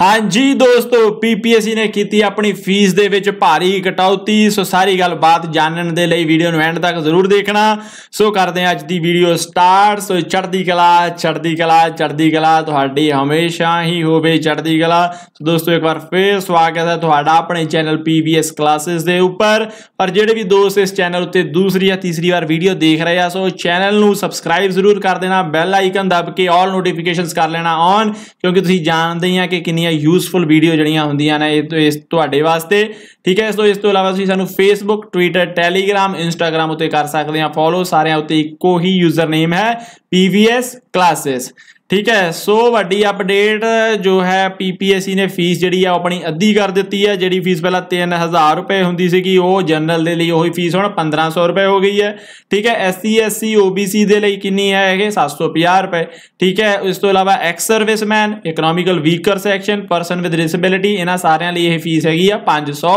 ਹਾਂਜੀ ਦੋਸਤੋ ਪੀਪੀਐਸਸੀ ਨੇ ਕੀਤੀ ਆਪਣੀ ਫੀਸ ਦੇ ਵਿੱਚ ਭਾਰੀ ਕਟੌਤੀ ਸੋ ਸਾਰੀ ਗੱਲਬਾਤ ਜਾਣਨ ਦੇ ਲਈ ਵੀਡੀਓ ਨੂੰ ਐਂਡ ਤੱਕ ਜ਼ਰੂਰ ਦੇਖਣਾ ਸੋ ਕਰਦੇ ਹਾਂ ਅੱਜ ਦੀ ਵੀਡੀਓ ਸਟਾਰਟ ਸੋ ਚੜ੍ਹਦੀ ਕਲਾ ਚੜ੍ਹਦੀ ਕਲਾ ਚੜ੍ਹਦੀ ਕਲਾ ਤੁਹਾਡੀ ਹਮੇਸ਼ਾ ਹੀ ਹੋਵੇ ਚੜ੍ਹਦੀ ਕਲਾ ਸੋ ਦੋਸਤੋ ਇੱਕ ਵਾਰ ਫੇਰ ਸਵਾਗਤ ਹੈ ਤੁਹਾਡਾ ਆਪਣੇ ਚੈਨਲ ਪੀਬੀਐਸ ਕਲਾਸਿਸ ਦੇ ਉੱਪਰ ਪਰ ਜਿਹੜੇ ਵੀ ਦੋਸਤ ਇਸ ਚੈਨਲ ਉੱਤੇ ਦੂਸਰੀ ਜਾਂ ਤੀਸਰੀ ਵਾਰ ਵੀਡੀਓ ਦੇਖ ਰਹੇ ਆ ਸੋ ਚੈਨਲ ਨੂੰ ਸਬਸਕ੍ਰਾਈਬ ਜ਼ਰੂਰ ਕਰ ਦੇਣਾ ਬੈਲ ਆਈਕਨ ਦਬ ਕੇ 올 ਨੋਟੀਫਿਕੇਸ਼ਨਸ ਕਰ ਲੈਣਾ ਔਨ ਕਿਉਂਕਿ ਤੁਸੀਂ ਜਾਣਦੇ ਹੀ ਆ ਕਿ ਕਿੰਨੀ ਜਿਹੜੀਆਂ ਯੂਸਫੁਲ ਵੀਡੀਓ ਜਿਹੜੀਆਂ ਹੁੰਦੀਆਂ ਨੇ ਇਹ ਤੁਹਾਡੇ ਵਾਸਤੇ ਠੀਕ ਹੈ ਇਸ ਤੋਂ ਇਸ ਤੋਂ ਇਲਾਵਾ ਤੁਸੀਂ ਸਾਨੂੰ ਫੇਸਬੁੱਕ ਟਵਿੱਟਰ ਟੈਲੀਗ੍ਰam ਇੰਸਟਾਗ੍ਰam ਉਤੇ ਕਰ ਸਕਦੇ ਆ ਫੋਲੋ ਸਾਰਿਆਂ ਉਤੇ ਇੱਕੋ ਹੀ ਯੂਜ਼ਰ ਨੇਮ ਹੈ ਪੀਵੀਐਸ ਕਲਾਸਿਸ ਠੀਕ ਹੈ ਸੋ ਵੱਡੀ ਅਪਡੇਟ ਜੋ ਹੈ ਪੀਪੀਐਸਸੀ ਨੇ ਫੀਸ ਜਿਹੜੀ ਆ ਆਪਣੀ ਅੱਧੀ ਕਰ ਦਿੱਤੀ ਹੈ ਜਿਹੜੀ ਫੀਸ ਪਹਿਲਾਂ 3000 ਰੁਪਏ ਹੁੰਦੀ ਸੀਗੀ ਉਹ ਜਨਰਲ ਦੇ ਲਈ ਉਹੀ ਫੀਸ ਹੁਣ 1500 ਰੁਪਏ ਹੋ ਗਈ ਹੈ ਠੀਕ ਹੈ ਐਸਸੀ ਐਸਸੀ ਓਬੀਸੀ ਦੇ ਲਈ ਕਿੰਨੀ ਹੈ ਇਹ 750 ਰੁਪਏ ਠੀਕ ਹੈ ਇਸ ਤੋਂ ਇਲਾਵਾ ex serviceman economical weaker section person with disability ਇਹਨਾਂ ਸਾਰਿਆਂ ਲਈ ਇਹ ਫੀਸ ਹੈਗੀ ਆ 500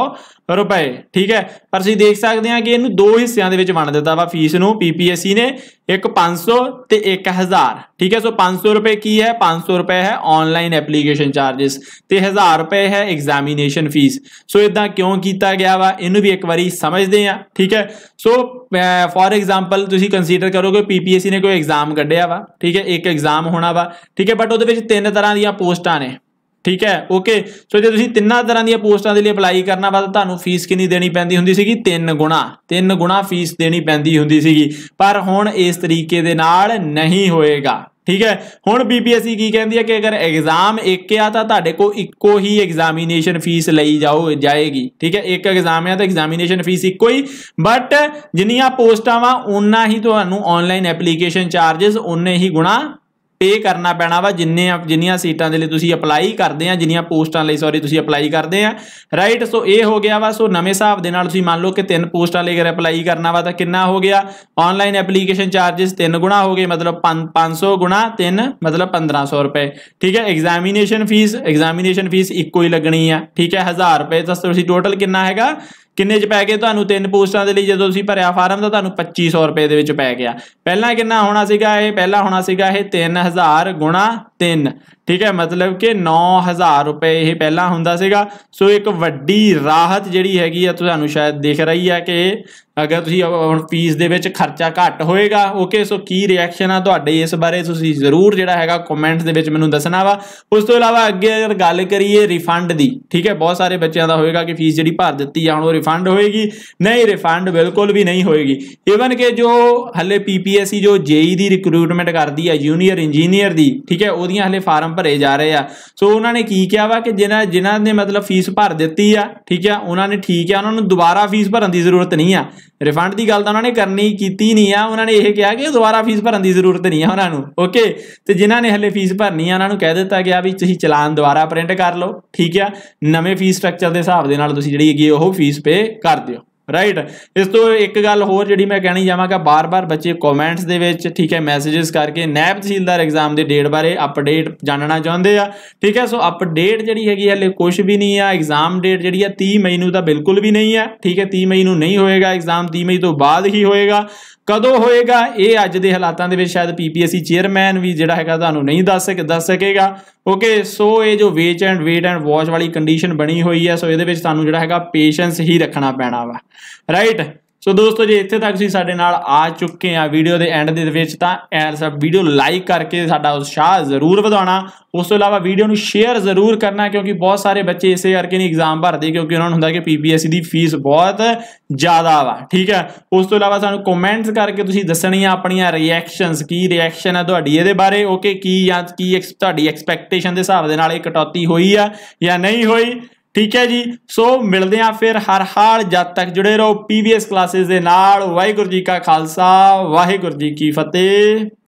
ਰੁਪਏ ਠੀਕ ਹੈ ਪਰ ਅਸੀਂ ਦੇਖ ਸਕਦੇ ਹਾਂ ਕਿ ਇਹਨੂੰ ਦੋ ਹਿੱਸਿਆਂ ਦੇ ਵਿੱਚ ਵੰਡ ਦਿੱਤਾ ਵਾ ਫੀਸ ਨੂੰ ਪੀਪੀਐਸਸੀ ਨੇ ਇੱਕ 500 ਤੇ एक हज़ार ठीक है सो पाँच सौ रुपये की है पाँच सौ रुपये है ऑनलाइन ਐਪਲੀਕੇਸ਼ਨ ਚਾਰजेस ਤੇ 1000 ਰੁਪਏ ਹੈ ਐਗਜ਼ਾਮੀਨੇਸ਼ਨ ਫੀਸ ਸੋ ਇਦਾਂ ਕਿਉਂ ਕੀਤਾ ਗਿਆ ਵਾ ਇਹਨੂੰ ਵੀ ਇੱਕ ਵਾਰੀ ਸਮਝਦੇ ਆ ਠੀਕ ਹੈ ਸੋ ਫੋਰ ਐਗਜ਼ਾਮਪਲ ਤੁਸੀਂ ਕੰਸੀਡਰ ਕਰੋ ਕਿ ਪੀਪੀਐਸਸੀ ਨੇ ਕੋਈ ਐਗਜ਼ਾਮ ਕੱਢਿਆ ਵਾ ਠੀਕ ਹੈ ਇੱਕ ਐਗਜ਼ਾਮ ਹੋਣਾ ਵਾ ਠੀਕ ਹੈ ਬਟ ਉਹਦੇ ਵਿੱਚ ਤਿੰਨ ਤਰ੍ਹਾਂ ਦੀਆਂ ਪੋਸਟਾਂ ਨੇ ਠੀਕ ਹੈ ਓਕੇ ਸੋ ਜੇ ਤੁਸੀਂ ਤਿੰਨਾਂ ਤਰ੍ਹਾਂ ਦੀਆਂ ਪੋਸਟਾਂ ਦੇ ਲਈ ਅਪਲਾਈ ਕਰਨਾ ਵਾ ਤਾਂ ਤੁਹਾਨੂੰ ਫੀਸ ਕਿੰਨੀ ਦੇਣੀ ਪੈਂਦੀ ਹੁੰਦੀ ਸੀਗੀ 3 ਗੁਣਾ 3 ਗੁਣਾ ਫੀਸ ਦੇਣੀ ਪੈਂਦੀ ਹੁੰਦੀ ਸੀਗੀ ਪਰ ਹੁਣ ਇਸ ਤਰੀਕੇ ਦੇ ਨਾਲ ਨਹੀਂ ਹੋਏਗਾ ਠੀਕ ਹੈ ਹੁਣ ਬੀਪੀਐਸਸੀ e ਕੀ ਕਹਿੰਦੀ ਹੈ ਕਿ ਅਗਰ ਐਗਜ਼ਾਮ ਇੱਕ ਆ ਤਾਂ ਤੁਹਾਡੇ ਕੋ ਇੱਕੋ ਹੀ ਐਗਜ਼ਾਮੀਨੇਸ਼ਨ ਫੀਸ ਲਈ ਜਾਓ ਜਾਏਗੀ ਠੀਕ ਹੈ ਇੱਕ ਐਗਜ਼ਾਮ ਆ ਤਾਂ ਐਗਜ਼ਾਮੀਨੇਸ਼ਨ ਫੀਸ ਇੱਕੋ ਹੀ ਬਟ ਜਿੰਨੀਆਂ ਪੋਸਟਾਂ ਵਾ ਉਨਾ ਹੀ ਤੁਹਾਨੂੰ ਆਨਲਾਈਨ ਐਪਲੀਕੇਸ਼ਨ ਚਾਰजेस ਉਨੇ ਹੀ ਗੁਣਾ ਪੇ ਕਰਨਾ ਪੈਣਾ ਵਾ ਜਿੰਨੇ ਜਿੰਨੀਆਂ ਸੀਟਾਂ ਦੇ ਲਈ ਤੁਸੀਂ ਅਪਲਾਈ ਕਰਦੇ ਆ ਜਿੰਨੀਆਂ ਪੋਸਟਾਂ ਲਈ ਸੌਰੀ ਤੁਸੀਂ ਅਪਲਾਈ ਕਰਦੇ ਆ ਰਾਈਟ ਸੋ ਇਹ ਹੋ ਗਿਆ ਵਾ ਸੋ ਨਵੇਂ ਹਿਸਾਬ ਦੇ ਨਾਲ ਤੁਸੀਂ ਮੰਨ ਲਓ ਕਿ ਤਿੰਨ ਪੋਸਟਾਂ ਲਈ ਅਗਰ ਅਪਲਾਈ ਕਰਨਾ ਵਾ ਤਾਂ ਕਿੰਨਾ ਹੋ ਗਿਆ ਆਨਲਾਈਨ ਐਪਲੀਕੇਸ਼ਨ ਚਾਰजेस 3 ਗੁਣਾ ਹੋ ਗਏ ਮਤਲਬ 500 ਗੁਣਾ 3 ਮਤਲਬ 1500 ਰੁਪਏ ਠੀਕ ਹੈ ਐਗਜ਼ਾਮੀਨੇਸ਼ਨ ਫੀਸ ਐਗਜ਼ਾਮੀਨੇਸ਼ਨ ਫੀਸ ਇੱਕੋ ਹੀ ਲੱਗਣੀ ਆ ਠੀਕ ਹੈ 1000 ਰੁਪਏ ਤਾਂ ਤੁਸੀਂ ਟੋਟਲ ਕਿੰਨਾ ਹੈਗਾ ਕਿੰਨੇ ਚ ਪੈ ਗਏ ਤੁਹਾਨੂੰ ਤਿੰਨ ਪੋਸਟਾਂ ਦੇ ਲਈ ਜਦੋਂ ਤੁਸੀਂ ਭਰਿਆ ਫਾਰਮ ਤਾਂ ਤੁਹਾਨੂੰ 2500 ਰੁਪਏ ਦੇ ਵਿੱਚ ਪੈ ਗਿਆ ਪਹਿਲਾਂ ਕਿੰਨਾ ਹੋਣਾ ਸੀਗਾ ਇਹ ਪਹਿਲਾਂ ਹੋਣਾ ਸੀਗਾ ਇਹ 3000 ਗੁਣਾ 3 ਠੀਕ ਹੈ ਮਤਲਬ ਕਿ 9000 ਰੁਪਏ ਇਹ ਪਹਿਲਾਂ ਹੁੰਦਾ ਸੀਗਾ ਸੋ ਇੱਕ ਵੱਡੀ ਰਾਹਤ ਜਿਹੜੀ ਹੈਗੀ ਆ ਤੁਹਾਨੂੰ ਸ਼ਾਇਦ ਦਿਖ ਰਹੀ ਆ ਕਿ ਅਗਰ ਤੁਸੀਂ ਹੁਣ ਫੀਸ ਦੇ ਵਿੱਚ ਖਰਚਾ ਘੱਟ ਹੋਏਗਾ ਓਕੇ ਸੋ ਕੀ ਰਿਐਕਸ਼ਨ ਆ ਤੁਹਾਡੇ ਇਸ ਬਾਰੇ ਤੁਸੀਂ ਜ਼ਰੂਰ ਜਿਹੜਾ ਹੈਗਾ ਕਮੈਂਟਸ ਦੇ ਵਿੱਚ ਮੈਨੂੰ ਦੱਸਣਾ ਵਾ ਉਸ ਤੋਂ ਇਲਾਵਾ ਅੱਗੇ ਅਗਰ ਗੱਲ ਕਰੀਏ ਰਿਫੰਡ ਦੀ ਠੀਕ ਹੈ ਬਹੁਤ ਸਾਰੇ ਬੱਚਿਆਂ ਦਾ ਹੋਏਗਾ ਕਿ ਫੀਸ ਜਿਹੜੀ ਭਰ ਦਿੱਤੀ ਆ ਹੁਣ ਉਹ ਰਿਫੰਡ ਹੋਏਗੀ ਨਹੀਂ ਰਿਫੰਡ ਬਿਲਕੁਲ ਵੀ ਨਹੀਂ ਹੋਏਗੀ ਈਵਨ ਕਿ ਜੋ ਹੱਲੇ ਪੀਪੀਐਸਸੀ ਜੋ ਜੇਈ e ਦੀ ਰਿਕਰੂਟਮੈਂਟ ਕਰਦੀ ਆ ਜੂਨੀਅਰ ਇੰਜੀਨੀਅਰ ਦੀ ਠੀਕ ਹੈ ਉਹਦੀਆਂ ਹੱਲੇ ਫਾਰਮ ਭਰੇ ਜਾ ਰਹੇ ਆ ਸੋ ਉਹਨਾਂ ਨੇ ਕੀ ਕਿਹਾ ਵਾ ਕਿ ਜਿਨ੍ਹਾਂ ਜਿਨ੍ਹਾਂ ਨੇ ਮਤਲਬ ਫੀਸ ਭਰ ਦਿੱਤੀ ਆ ਠੀਕ ਹੈ ਉਹਨਾਂ ਨੇ ਠੀਕ ਆ ਉਹਨਾਂ ਨੂੰ ਦੁਬਾਰਾ ਫੀਸ ਭਰਨ ਦੀ ਜ਼ਰੂਰਤ ਨਹੀਂ ਆ ਰਿਫੰਡ ਦੀ ਗੱਲ ਤਾਂ ਉਹਨਾਂ ਨੇ ਕਰਨੀ ਕੀਤੀ ਨਹੀਂ ਆ ਉਹਨਾਂ ਨੇ ਇਹ ਕਿਹਾ ਕਿ ਦੁਬਾਰਾ ਫੀਸ ਭਰਨ ਦੀ ਜ਼ਰੂਰਤ ਨਹੀਂ ਆ ਉਹਨਾਂ ਨੂੰ ਓਕੇ ਤੇ ਜਿਨ੍ਹਾਂ ਨੇ ਹਲੇ ਫੀਸ ਭਰਨੀ ਆ ਉਹਨਾਂ ਨੂੰ ਕਹਿ ਦਿੱਤਾ ਗਿਆ ਵੀ ਤੁਸੀਂ ਚਲਾਨ ਦੁਬਾਰਾ ਪ੍ਰਿੰਟ ਕਰ ਲਓ ਠੀਕ ਆ ਨਵੇਂ ਫੀਸ ਸਟਰਕਚਰ ਦੇ ਹਿਸਾਬ ਦੇ ਨਾਲ ਤੁਸੀਂ ਜਿਹੜੀ ਹੈਗੀ ਉਹ ਫੀਸ ਪੇ ਕਰ ਦਿਓ ਰਾਈਟ ਇਸ ਤੋਂ ਇੱਕ ਗੱਲ ਹੋਰ ਜਿਹੜੀ ਮੈਂ ਕਹਿਣੀ ਜਾਵਾਂਗਾ ਬਾਰ-ਬਾਰ ਬੱਚੇ ਕਮੈਂਟਸ ਦੇ ਵਿੱਚ ਠੀਕ ਹੈ ਮੈਸੇजेस ਕਰਕੇ ਨੈਬ ਤਹਿਸੀਲਦਾਰ ਐਗਜ਼ਾਮ ਦੇ ਡੇਟ ਬਾਰੇ ਅਪਡੇਟ ਜਾਣਨਾ ਚਾਹੁੰਦੇ ਆ ਠੀਕ ਹੈ ਸੋ ਅਪਡੇਟ ਜਿਹੜੀ ਹੈਗੀ ਹਲੇ ਕੁਝ ਵੀ ਨਹੀਂ ਆ ਐਗਜ਼ਾਮ ਡੇਟ ਜਿਹੜੀ ਆ 30 ਮਈ ਨੂੰ ਤਾਂ ਬਿਲਕੁਲ ਵੀ ਨਹੀਂ ਆ ਠੀਕ ਹੈ 30 ਮਈ ਨੂੰ ਨਹੀਂ ਹੋਏਗਾ ਐਗਜ਼ਾਮ 30 ਮਈ ਤੋਂ ਬਾਅਦ ਹੀ ਹੋਏਗਾ ਕਦੋਂ ਹੋਏਗਾ ਇਹ ਅੱਜ ਦੇ ਹਾਲਾਤਾਂ ਦੇ ਵਿੱਚ ਸ਼ਾਇਦ ਪੀਪੀਐਸਸੀ ਚੇਅਰਮੈਨ ਵੀ ਜਿਹੜਾ ਹੈਗਾ ਤੁਹਾਨੂੰ ਨਹੀਂ ਦੱਸ ਸਕੇ ਦੱਸ ਸਕੇਗਾ ਓਕੇ ਸੋ ਇਹ ਜੋ ਵੇਚ ਐਂਡ ਵੇਟ ਐਂਡ ਵਾਚ ਵਾਲੀ ਕੰਡੀਸ਼ਨ ਬਣੀ ਹੋਈ ਹੈ ਸੋ ਇਹਦੇ ਵਿੱਚ ਤੁਹਾਨੂੰ ਜਿਹੜਾ ਹੈਗਾ ਪੇਸ਼ੈਂਸ ਹੀ ਰੱਖਣਾ ਪੈਣਾ ਵਾ ਰਾਈਟ ਸੋ ਦੋਸਤੋ ਜੇ ਇੱਥੇ ਤੱਕ ਤੁਸੀਂ ਸਾਡੇ ਨਾਲ ਆ ਚੁੱਕੇ ਆ ਵੀਡੀਓ ਦੇ ਐਂਡ ਦੇ ਵਿੱਚ ਤਾਂ ਐਲ ਸਭ ਵੀਡੀਓ ਲਾਈਕ ਕਰਕੇ ਸਾਡਾ ਉਤਸ਼ਾਹ ਜ਼ਰੂਰ ਵਧਾਉਣਾ ਉਸ ਤੋਂ ਇਲਾਵਾ ਵੀਡੀਓ ਨੂੰ ਸ਼ੇਅਰ ਜ਼ਰੂਰ ਕਰਨਾ ਕਿਉਂਕਿ ਬਹੁਤ ਸਾਰੇ ਬੱਚੇ ਇਸੇ ਕਰਕੇ ਨਹੀਂ ਐਗਜ਼ਾਮ ਭਰਦੇ ਕਿਉਂਕਿ ਉਹਨਾਂ ਨੂੰ ਹੁੰਦਾ ਕਿ ਪੀਪੀਐਸਸੀ ਦੀ ਫੀਸ ਬਹੁਤ ਜ਼ਿਆਦਾ ਵਾ ਠੀਕ ਹੈ ਉਸ ਤੋਂ ਇਲਾਵਾ ਸਾਨੂੰ ਕਮੈਂਟਸ ਕਰਕੇ ਤੁਸੀਂ ਦੱਸਣੀਆਂ ਆਪਣੀਆਂ ਰਿਐਕਸ਼ਨਸ ਕੀ ਰਿਐਕਸ਼ਨ ਹੈ ਤੁਹਾਡੀ ਇਹਦੇ ਬਾਰੇ ਓਕੇ ਕੀ ਜਾਂ ਕੀ ਤੁਹਾਡੀ ਐਕਸਪੈਕਟੇਸ਼ਨ ਦੇ ਹਿਸਾਬ ਦੇ ਨਾਲ ਇਹ ਕਟੌਤੀ ਹੋਈ ਆ ਜਾਂ ਨਹੀਂ ਹੋਈ ਠੀਕ ਹੈ ਜੀ ਸੋ ਮਿਲਦੇ ਆਂ ਫਿਰ ਹਰ ਹਾਲ ਜਦ ਤੱਕ ਜੁੜੇ ਰਹੋ ਪੀਵੀਐਸ ਕਲਾਸਿਸ ਦੇ ਨਾਲ ਵਾਹਿਗੁਰੂ ਜੀ ਕਾ ਖਾਲਸਾ ਵਾਹਿਗੁਰੂ ਜੀ ਕੀ ਫਤਿਹ